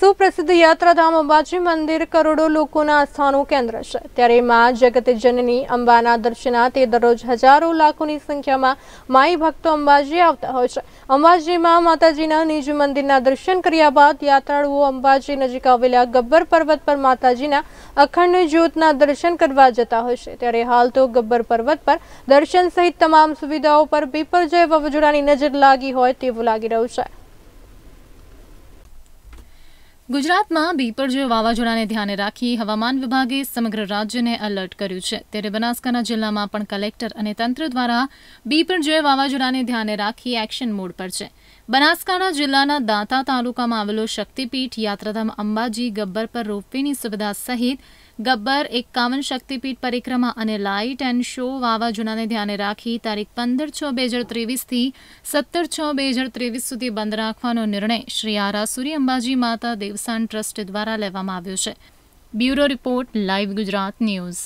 સુપ્રસિદ્ધ યાત્રાધામ અંબાજી મંદિર કરોડો લોકોના આસ્થાનું કેન્દ્ર છે ત્યારે માં જગત જનની અંબાના દર્શનાર્થે દરરોજ હજારો લાખોની સંખ્યામાં માઈ ભક્તો અંબાજી આવતા હોય છે અંબાજીમાં માતાજીના નિજ મંદિરના દર્શન કર્યા બાદ યાત્રાળુઓ અંબાજી નજીક આવેલા ગબ્બર પર્વત પર માતાજીના અખંડ જ્યોતના દર્શન કરવા જતા હોય છે ત્યારે હાલ તો ગબ્બર પર્વત પર દર્શન સહિત તમામ સુવિધાઓ પર બીપરજય વાવાઝોડાની નજર લાગી હોય તેવું લાગી રહ્યું છે ગુજરાતમાં બીપરજોય વાવાઝોડાને ધ્યાને રાખી હવામાન વિભાગે સમગ્ર રાજ્યને એલર્ટ કર્યું છે ત્યારે બનાસકાંઠા જિલ્લામાં પણ કલેક્ટર અને તંત્ર દ્વારા બીપરજોય વાવાઝોડાને ધ્યાને રાખી એક્શન મોડ પર છે બનાસકાંઠા જિલ્લાના દાંતા તાલુકામાં આવેલો શક્તિપીઠ યાત્રાધામ અંબાજી ગબ્બર પર રોપવેની સુવિધા સહિત ગબ્બર એકાવન શક્તિપીઠ પરિક્રમા અને લાઇટ એન્ડ શો વાવાઝોડાને ધ્યાને રાખી તારીખ પંદર છ બે હજાર ત્રેવીસથી સત્તર છ બે હજાર ત્રેવીસ સુધી બંધ રાખવાનો નિર્ણય શ્રી આરાસુરી અંબાજી માતા દેવસાન ટ્રસ્ટ દ્વારા લેવામાં આવ્યો છે bureau report live Gujarat news